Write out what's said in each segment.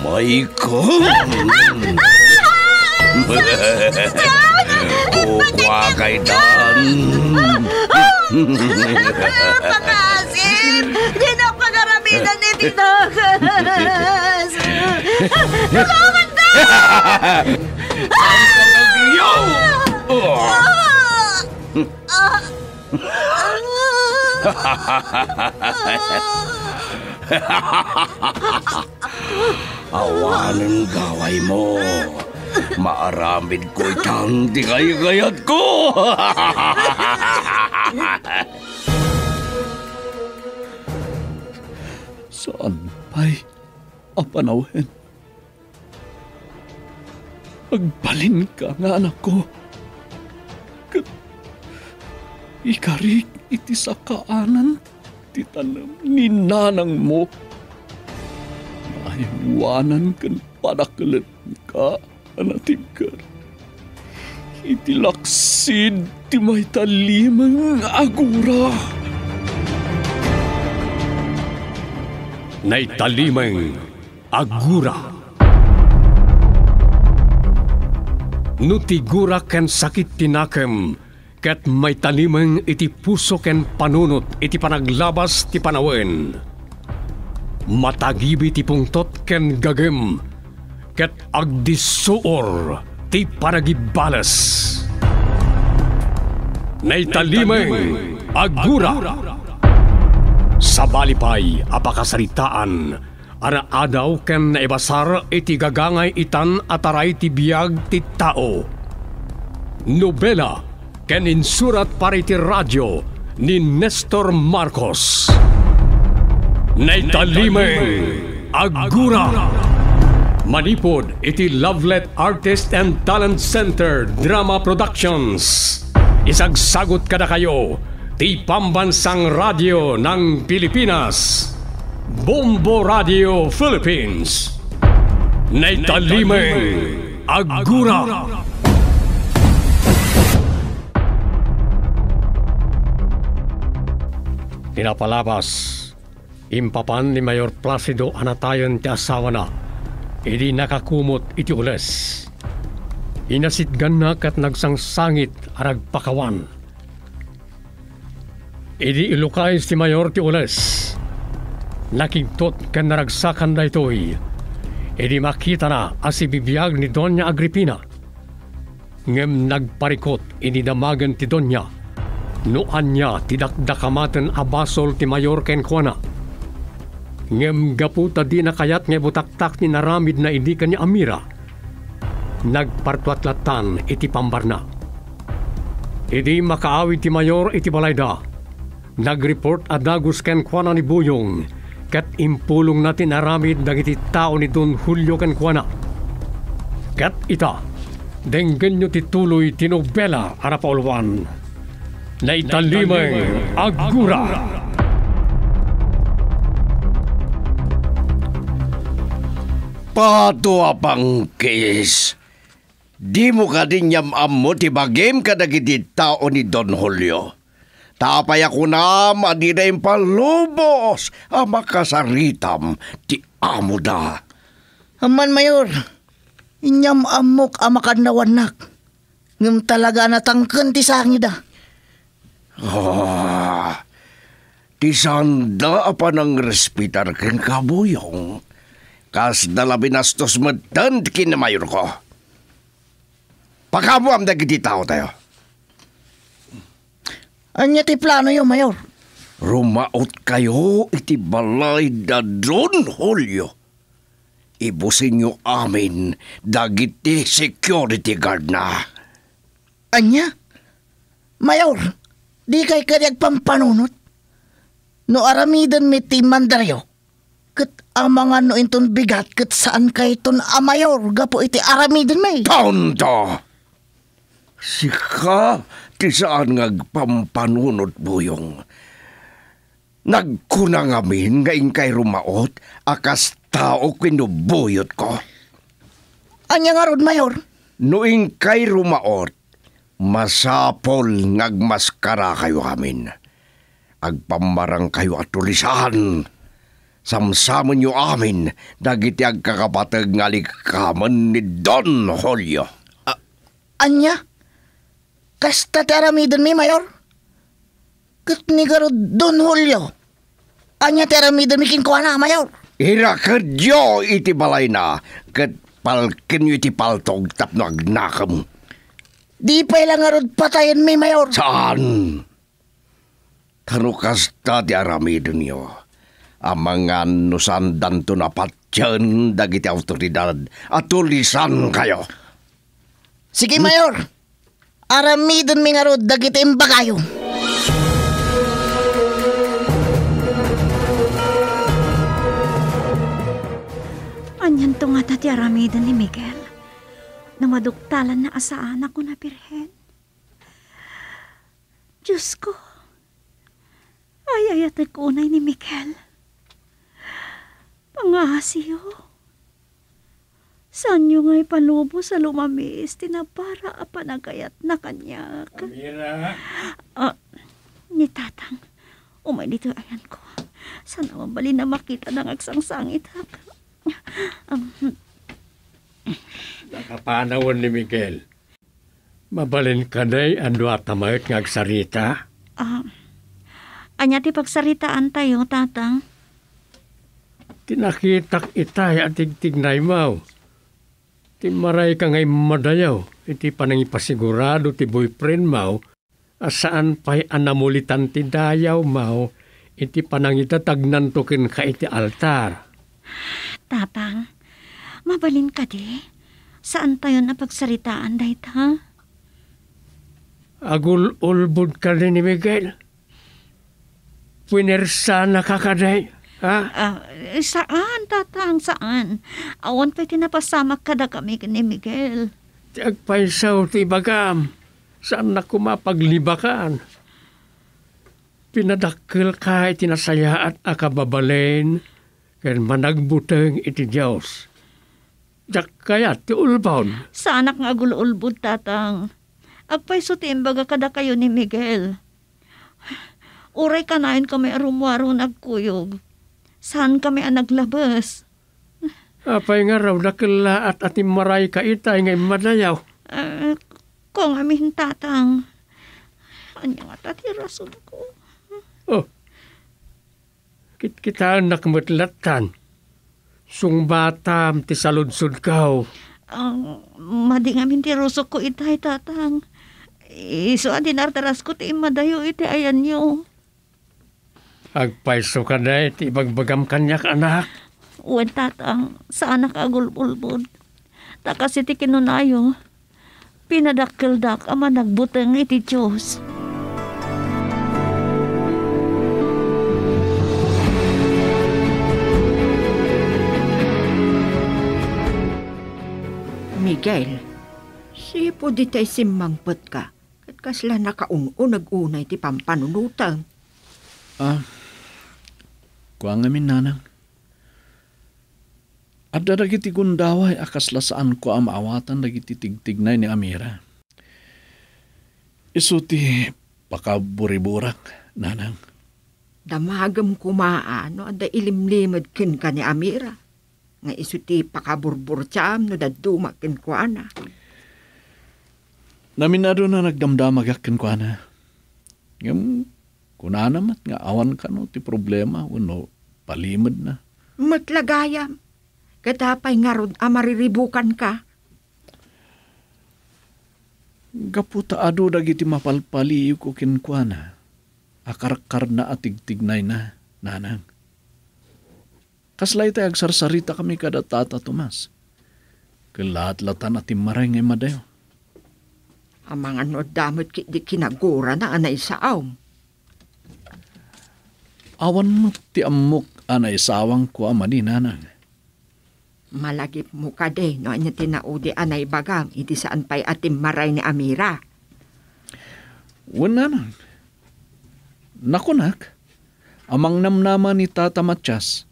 前かお若いだ Pangasin! Ginapa karamihan ni Tito! Tulungan ka! Yo! Ha ha ha ha ha ha! Awalan gaway mo. Maaramid ko'y tangdi kayo kayat ko! Saan pa'y apanawin? Agbalin ka nga anak ko. Ikarik iti sa kaanan, titanam ni nanang mo iwanan kan panakalat ka, anating kar. Iti ti may talimang agura. Nay talimang agura. No tigura ken sakit tinakem ket may talimang iti puso ken panunot iti panaglabas ti panawen matagibi ti pungtot ken gagem ket agdisuor ti paragibales. Naitalimeng agura. Sa balipay apakasaritaan ara adaw ken naibasar iti gagangay itan ataray ti biag ti tao. Nobela ken insurat para iti radyo ni Nestor Marcos. Naitalime Agura Manipod iti Lovelet Artist and Talent Center Drama Productions Isagsagot kada kayo ti pambansang radyo ng Pilipinas Bombo Radio Philippines Naitalime Agura, Agura. Pinapalabas Impapan ni Mayor Placido anatayon ti asawa na. Idi nakakumot iti ules. Inasidgan na kat nagsangsangit arag pakawan. Idi ilukay ti Mayor ti ules. Nakigtot kan naragsakan da ito'y. Idi makita na asibibiyag ni Doña Agripina. Ngem nagparikot idi damagan ti Doña. Noan niya tidakdakamatan abasol ti Mayor Kenkuana. Kenkuana Ngem gaputa di nakayat nga butaktak ni naramid na idi kanya amira. Nagpartwatlatan iti pambarna. Idi makaawid ti mayor iti balayda. Nagreport a dagus ken kuana ni Buyong ket impulong natin naramid dagiti tao ni Don Julio ken kuana. Ket ita, denggen ti tuloy ti nobela paulwan. Na italimang agura. agura. Patua bangkis. Di mo ka din yam amo ti bagim kadagiti tao ni Don Julio. Tapay ako na madinayin palubos ang makasaritam ti amo da. Aman mayor, inyam amok amakan na wanak. talaga natangkan ti sangida. Ah, ti sanda apa nang respitar ken kabuyong Kas dalabinastos medan dikin mayor ko. Pakamuam da gidi tao tayo. Anya ti plano yo, Mayor? Rumaot kayo iti balay da Don Julio. Ibusin nyo amin dagiti security guard na. Anya? Mayor, di kay karyag pampanunot? No aramidan mi ti mandaryo Amangan no inton bigat kat saan kay ton amayor gapo iti aramidin may. Tonto! Sika, ti saan ngagpampanunod buyong. Nagkuna ngamin ngayon kay rumaot, akas tao kinubuyot ko. Anya nga rod, Mayor? Noing kay rumaot, masapol ngagmaskara kayo amin. Agpamarang kayo atulisahan Samsamon nyo amin, dagiti agkakapatag nga likaman ni Don Julio. Uh, anya? Kasta teramidon mi, Mayor? Kat ni garo Don Julio. Anya teramidon mi kinkuha na, Mayor? Irakadyo iti balay na, kat palkin iti paltog tapno agnakam. Di pa ilang arod patayan mi, Mayor. Saan? Tanukasta ti aramidon niyo amang nusan danto na patyan dagiti autoridad at tulisan kayo. Sige, Mayor. Aramidon mi nga rod dagiti imbagayo. Anyan to nga tati aramidon ni Miguel na maduktalan na asaan ako na birhen. Diyos ko, ay ayat ni Miguel. Pangasiyo. Sanyo nga'y palubo sa lumamis, tinapara panagayat na kanyak. Amira! Ah, ni tatang, umay dito ayan ko. Sana mabali na makita ng aksang sangit. Um, Nakapanawan ni Miguel. Mabalin ka na'y ano at tamayot ngagsarita? Ah, anya ti pagsaritaan tayo, oh, tatang. Tinakitak itay at tigtignay maw. Ti ka ngay madayaw, iti panangipasigurado ti boyfriend maw, asaan pa'y anamulitan ti dayaw maw, iti panangitatagnan token ka iti altar. Tatang, mabalin ka di. Saan tayo na pagsaritaan dahit ha? Agul-ulbod ka ni Miguel. Pinersa na kakaday. Ah? Uh, saan, tatang, saan? Awan pa kinapasama ka na kami ni Miguel. Tiagpaisaw ti bagam, saan na kumapaglibakan? Pinadakil ka itinasaya at akababalain, ken managbuteng iti Diyos. Jak kaya ti ulbaon. Sa anak nga agululbod, tatang. Agpaiso ti imbaga kada kayo ni Miguel. Uray kanayon kami arumwaro nagkuyog Saan kami ang naglabas? Apay nga raw nakila at ating maray ka itay ngay madayaw. Uh, kung amin tatang, anya nga tatirasun ko. Oh, kit kita nakmutlatan. Sung batam ti saludsod kau. Oh. Ang uh, mading amin tirusok ko itay tatang. Iso adin artaras ko ti imadayo iti ayan niyo. Agpaiso ka na it, ibagbagam kanyak anak. Uwan tatang, sa anak agulbulbod. Takasiti kinunayo, pinadakildak ama nagbuteng iti Diyos. Miguel, sipo di tay simangpot ka. Kat kasla nakaung nag-unay ti pampanunutang. Ah, kuang amin nanang. At dagiti gundaway akas lasaan ko ang maawatan dagiti tigtignay ni Amira. Isuti pakaburiburak, nanang. Damagam kumaano, da ilimlimad kin ka ni Amira. Nga isuti ti pakaburbur tiyam no daduma kin ko ana. Naminado na nagdamdamagak akin ko ana. Ngam, kunanamat nga awan ka no ti problema, wano, Palimod na. Matlagayam. Katapay nga rod amariribukan ah, ka. Gaputa ado dagiti mapalpali ko kinkwana. Akarkar na atigtignay na, nanang. Kaslay tayo agsarsarita kami kada tata Tomas. Kalahat-latan at imaray ngay madayo. Amang ano damot ki di kinagura na anay sa aom. Awan mo ti amok Anay sawang ko amani nanang. Malagip mo ka de, no anya tinaudi anay bagang, iti saan pa'y atim maray ni Amira. Wan nanang. Nakunak, amang namnama ni Tata Matyas,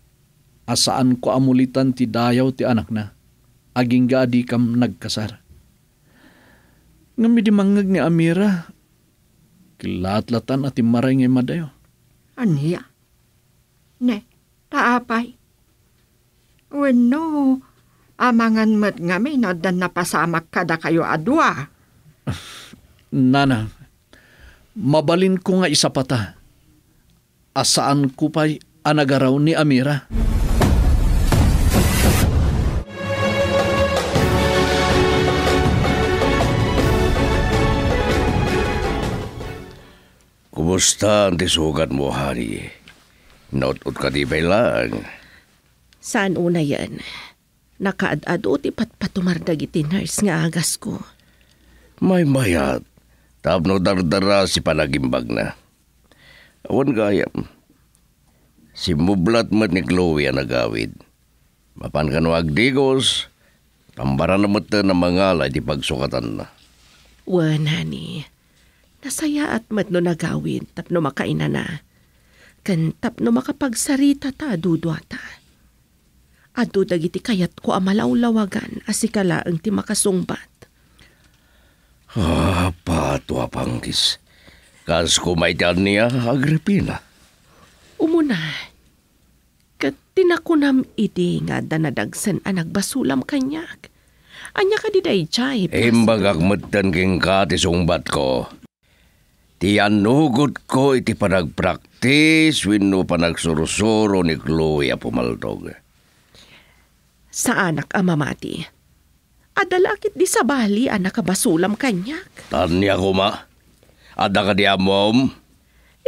asaan ko amulitan ti dayaw ti anak na, aging gaadi kam nagkasar. Ngami di mangag ni Amira, kilatlatan at imaray ngay madayo. Aniya? Ne, taapay. Wano, amangan mat nga may nadan napasamak kada kayo adwa. Nana, mabalin ko nga isa pata. Asaan ko pa'y anagaraw ni Amira? Kumusta ang tisugat mo, Hari? Not ka di lang. Saan una yan? Nakaadad o tipat patumardag iti nurse nga agas ko. May mayat. Tapno dardara si panagimbag na. Awan gayam. Si mublat mat ni Chloe ang nagawid. Mapan ka no agdigos, tambara na mata na mangala di pagsukatan na. Wa, nani. Nasaya at mat no nagawid tapno makaina na. Kan tap no makapagsarita ta, dudwata. Ado dagiti kayat ko amalawlawagan asikala ang ti makasungbat. Ah, patwa pangkis. Kas ko kumaitan niya, ah, Agripina. Umuna, kat tinakunam iti nga danadagsan ang nagbasulam kanyak. Anya ka di day chay. Imbagak eh, matan king katisungbat ko. Tiyanugot ko iti panagpraktis wino panagsurusuro ni Chloe a pumaldog. Sa anak a mamati, Adalakit di sa bali anak abasulam kanyak. Tanya ko ma. Ada ka di amom?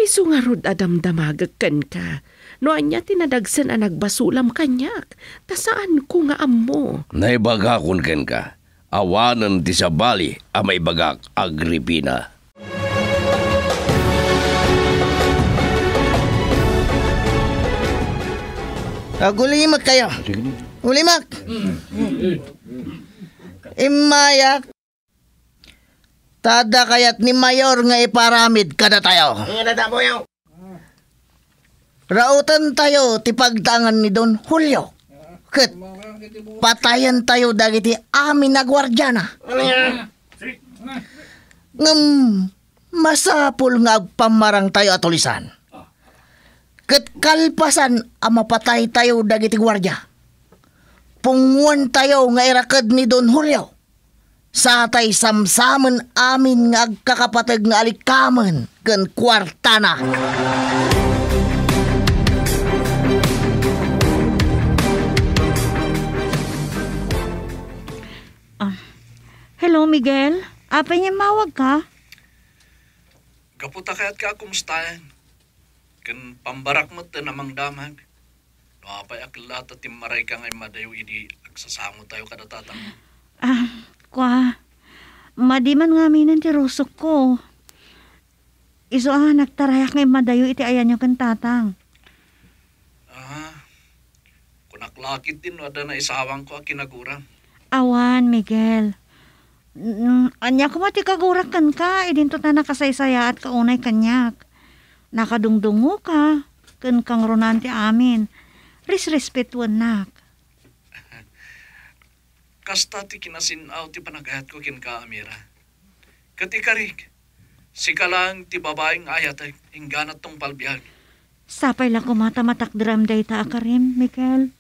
Isungarod adamdamagag kan ka. No anya tinadagsan a nagbasulam kanyak. Ta saan ko nga ammo? Naibaga kun ken ka. Awanan di sa bali amay bagak Agripina. Uh, gulimak kayo. Gulimak. Mm. Imayak. Tada kayat ni Mayor nga iparamid kada tayo. Rautan tayo ti pagtangan ni Don Julio. Ket patayan tayo dagiti amin na gwardyana. Ano Ngam, masapul nga agpamarang tayo atulisan. Kat kalpasan ang mapatay tayo dagiti gwardya. Punguan tayo nga irakad ni Don Julio. Sa tay samsamen amin nga agkakapatag nga alikaman kan kwartana. Uh, ah, hello, Miguel. Apa niya mawag ka? Kaputa kaya't ka, kumustayan. Ken pambarak mo ta namang damag. Noapay akla ta timmaray ka ngay madayo idi agsasango tayo kada tatang. Ah, kwa. Madiman nga minan ti rusok ko. Iso ah, nagtarayak ngay madayo iti ayan yung kan tatang. Ah, kunaklakit din wada na isawang ko kinagura. Awan, Miguel. Anya ko matikagurak kan ka, idinto na nakasaysaya at kaunay kanyak. Nakadungdungo ka, ken kang ti amin. Ris-respetuan nak. Kasta ti kinasinaw ti panagahat ko kin ka, Amira. Katikarik, sikalang ti babaeng ayat hingganat tong palbiyag. Sapay lang kumatamatak dram day ta akarim, Mikel.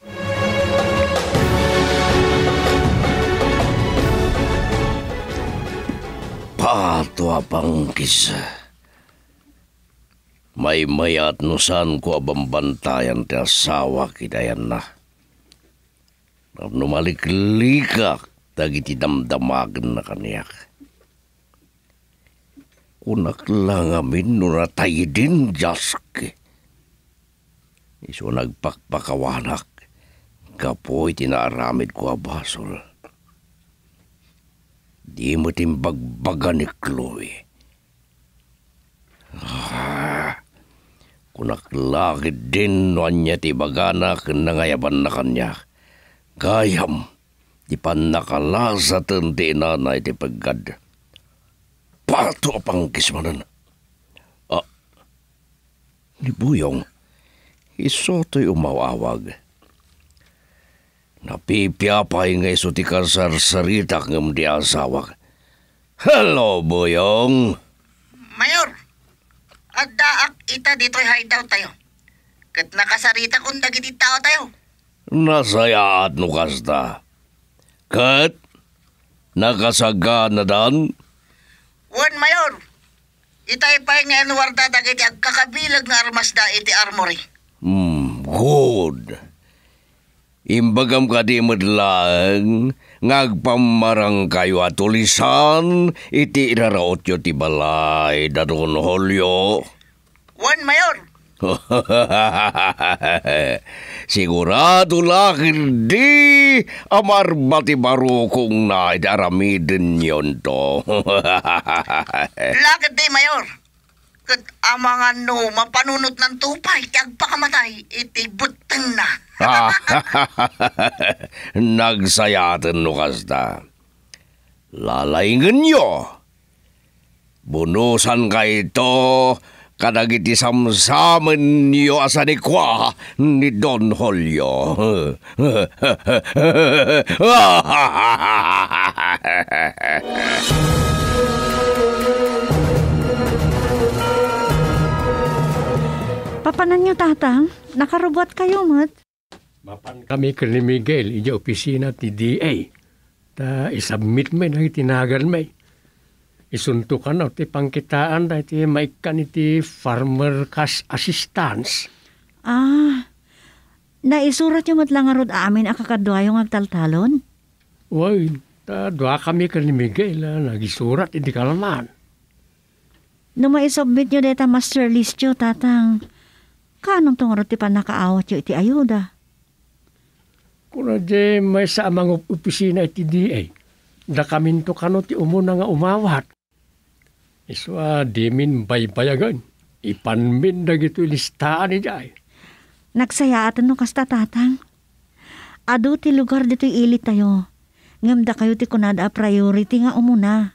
Pato abang kisah. May mayat nusan ko abambantayan ti asawa kitayan na. Numaliklika dagiti damdamagan na kaniyak. Kunak lang amin nuratay din jaske. Iso nagpakpakawanak kapoy tinaaramid ko abasol. Di mo timbagbaga ni Chloe. Ah, kunak lagid din noanya ti bagana nangayaban na kanya. Gayam, di panakalasa ti nanay ti paggad. Pato apang kismanan. Ah, ni Buyong, iso to'y umawawag. Napipiapay nga iso ti kasarsaritak ng di asawag. Hello, Buyong! Mayor! kita dito'y hideout tayo. Kat nakasarita kung dagiti tao tayo. Nasaya at nukasta. Kat nakasaga na dan? Wan mayor, itay pa nga anuwarda dagiti agkakabilag ng armas da iti armory. Hmm, good. Imbagam ka di madlang, ngagpamarang kayo atulisan, iti iraraot yo ti balay, dadon holyo. Juan Mayor. Sigurado lang hindi amar baro kung na naidaramidin yon to. Lakad di, Mayor. Kad amangan no, mapanunot ng tupay, kag pakamatay, itibutang na. Nagsayatan no kasda. Lalaingan nyo. Bunusan ka ito kadagiti samsamen niyo asanikwa ni Don Julio. Papanan niyo, tatang? Nakarobot kayo, mat? Mapan kami ka ni Miguel, iya opisina ti DA. Ta isubmit may na itinagal may isuntukan o ti pangkitaan da iti maikan iti farmer cash assistance. Ah, naisurat yung matlangarod amin akakadwa yung agtaltalon? Uy, dua kami ka ni Miguel, ah, nagisurat hindi kalaman. Nung maisubmit nyo deta master list yo, tatang, kanong tungarod ti panakaawat yo iti ayuda? Kuna di may sa amang opisina iti DA, da kaminto kano ti umuna nga umawat. Iswa, di min baybayagan. Ipanmin na gito listahan ni Jai. Nagsaya atan no kasta tatang. Ado ti lugar dito ilit tayo. da kayo ti kunada priority nga umuna.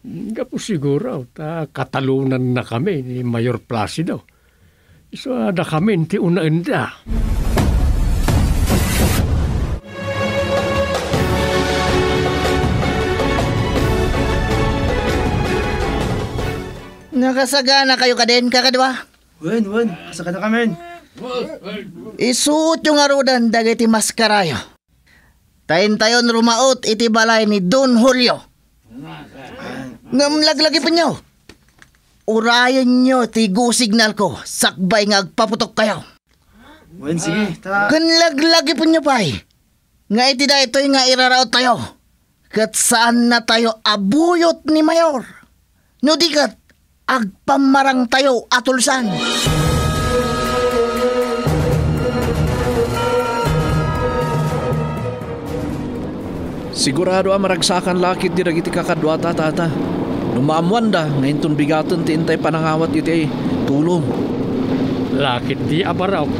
Nga po siguro, ta katalunan na kami ni Mayor Placido. Iswa na kami ti unaenda. Mm Nakasagana kayo ka din, kakadwa? Wen, wen, kasagana kami. Isuot yung arudan dagiti maskarayo. Tayin tayon rumaot iti balay ni Don Julio. Ngamlaglagi pa niyo. Urayan niyo ti go signal ko. Sakbay nga agpaputok kayo. Wen, sige. Tara. Kanlaglagi pa niyo, pay. Nga iti da ito'y nga iraraot tayo. Kat saan na tayo abuyot ni Mayor? No di kat agpamarang tayo atulsan. Sigurado ang maragsakan lakit di ragiti kakadwata tata. Numamuan da, ngayon tun bigatan ti intay panangawat iti tulong. Lakit di abaraw.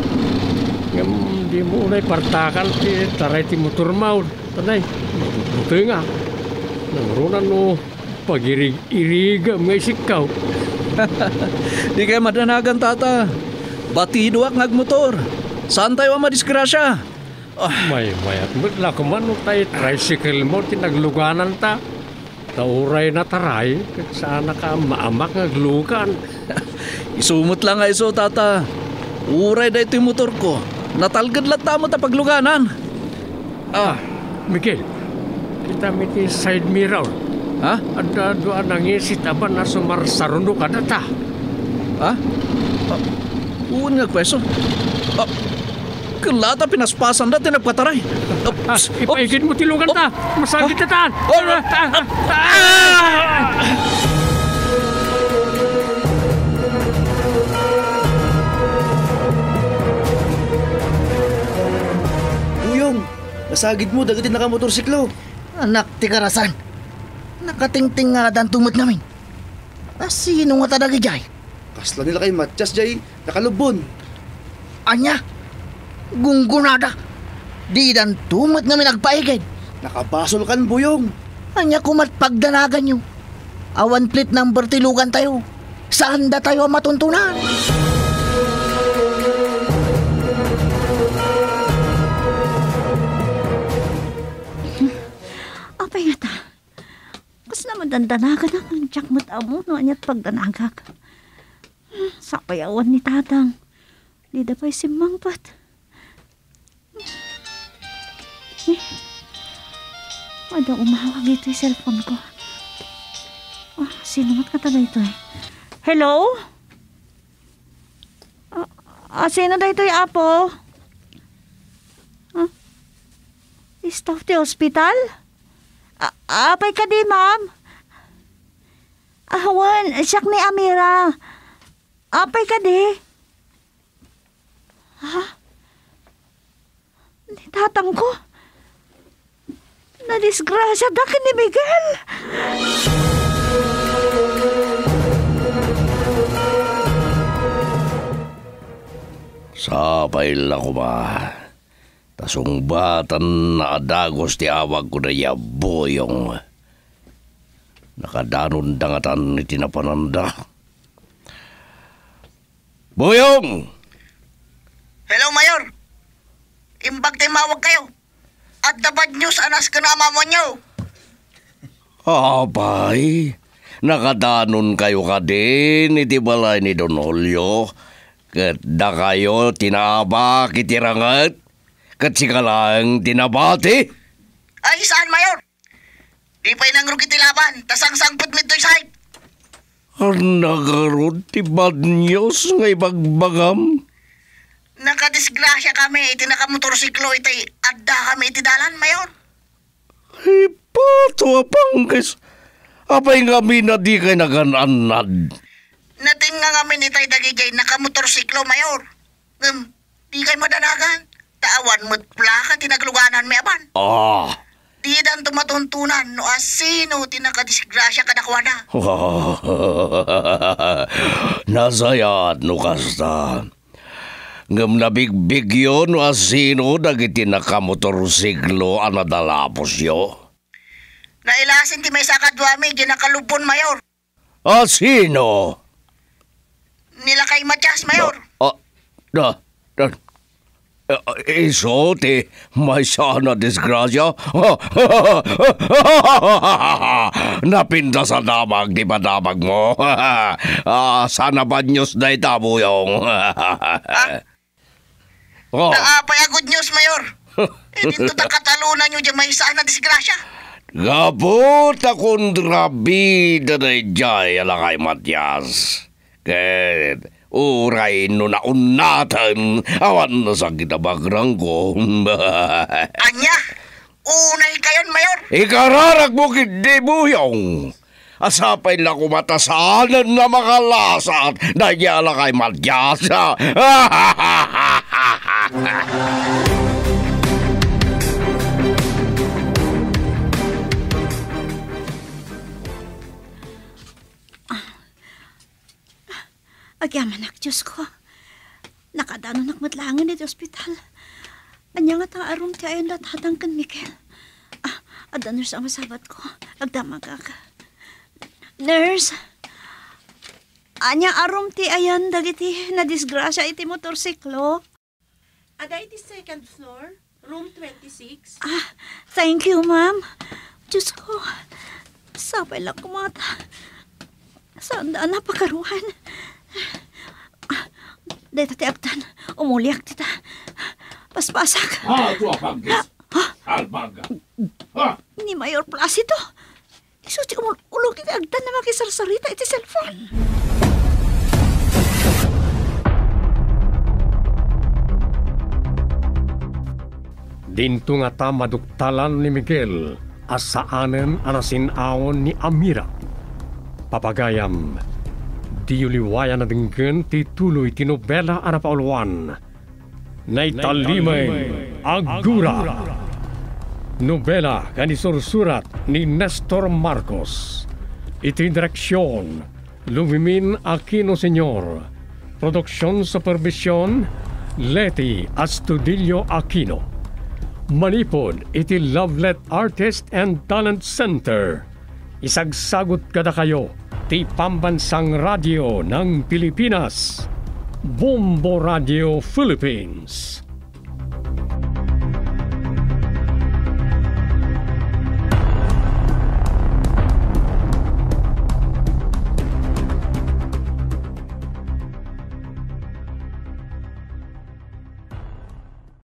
Ngam di mo unay partakal ti taray ti motor maud. Tanay, buti nga. Nangrunan no, pag-iriga, may sikaw. Di kayo madanagan, tata. Batido ak nagmotor. Saan tayo ang madisgrasya? Oh. May maya. Bigla ko man tayo tricycle mo, tinagluganan ta. Tauray na taray, sana ka maamak naglugan. Isumot lang nga iso, tata. Uray na ito yung motor ko. Natalgad lang tamo ta pagluganan. Ah, Miguel, kita miti side mirror. Ha? Ada dua nangisit apa nasumar sarundo kada ta? Ha? Uh, nga kweso. kelata pinaspasan na tinagpataray. Uh, Ipaigin mo tilungan ta. Masagit na taan. Uyong, masagit mo dagatin na ka motorsiklo. Anak, tigarasan. Nakatingting nga dan tumot namin. Asino ah, nga talaga jay? Kasla nila kay Matyas jay, nakalubon. Anya, gunggunada. Di dan tumot namin nagpaigid. Nakabasol kan buyong. Anya kumat pagdanagan nyo. Awan plate number tilugan tayo. Saan da tayo matuntunan? Saan tayo matuntunan? dandanaga na ang jack matamo no anya't pagdanaga ka. Sa payawan ni tatang, di da pa'y simang pat. Eh, wala umawag ito yung cellphone ko. Oh, sino mat ka ito eh? Hello? Ah, ah sino da ito yung apo? Ah, huh? staff the hospital? Ah, apay ka di, ma'am. Awan, siyak ni Amira. Apay ka di. Ha? Ni tatang ko? Nadisgrasya dakin ni Miguel. Sa paila ko ba? Tasong batan na adagos ti awag ko na yaboyong. boyong. Nakadanon dangatan ni tinapananda. Buyong! Hello, Mayor! Imbag tayo mawag kayo. At the bad news anas ka na mama nyo. Abay, nakadanon kayo ka din, iti balay ni Donolio. Kat da kayo tinaba kitirangat, kat sikalang tinabati. Ay, saan, Mayor? Di pa ilang rugit ilaban, tas ang sangpot mito side. Ang nagarod ti bad news nga ibagbagam. Nakadisgrasya kami, iti nakamotorsiklo iti adda kami iti dalan, Mayor. Ipato apangkis, apay nga mina di kay nagananad. Nating nga kami ni Tay Dagijay nakamotorsiklo, Mayor. Um, di kay madanagan, taawan mo't plaka tinagluganan mi aban. Ah. Di dan tumatuntunan no asino tinakadisgrasya kadakwana. Nazayad no kasta. Ngam nabigbig yun no asino dagiti siglo anadalapos yo. Nailasin ti may sakadwami nakalupon, mayor. Asino? Nila kay Matyas mayor. No. da. Ah, no. Isote, eh, eh, may sana disgrasya. Napinda sa damag, di ba damag mo? ah, sana ba news na itabo yung... ah? Oh. Naapay ah, good news, Mayor. eh, dito na katalunan nyo dyan, may sana disgrasya. Gabot akong drabi na jay alakay Matyas. Good. Uray no naunatan, awan na sa kitabagrang ko. Anya, unay kayon, Mayor. Ikararag mo kindi buyong. Asapay na kumatasaanan na makalasat, nagyala kay madyasa. Agyaman ak, Diyos ko. Nakadano nak matlangan hospital. ospital. Anya nga ta arum ti ayon lathatang kan Mikel. Ah, adan nurse ang masabat ko. Agdamaga ak. Nurse! Anya arum ti ayan dagiti na disgrasya iti motorsiklo. Ada iti second floor, room 26. Ah, thank you, ma'am. Diyos ko, sabay lang kumata. Saan daan napakaruhan? Deta te aptan, umuliak tita. Paspasak. Ha, tu apanggis. Albaga. Ah. Ni Mayor Placido. ti umulog tita agdan na makisarsarita iti cellphone. Dinto nga ta maduktalan ni Miguel asaanen anasin aon ni Amira. Papagayam, ti uliwayan na dinggin ti tuloy ti nobela anapauluan. Naitalimay Agura. Nobela surat ni Nestor Marcos. Iti direksyon Lumimin Aquino Senyor. Produksyon Supervision Leti Astudillo Aquino. Manipod iti Lovelet Artist and Talent Center. Isagsagot kada kayo pati pambansang radyo ng Pilipinas, Bombo Radio Philippines.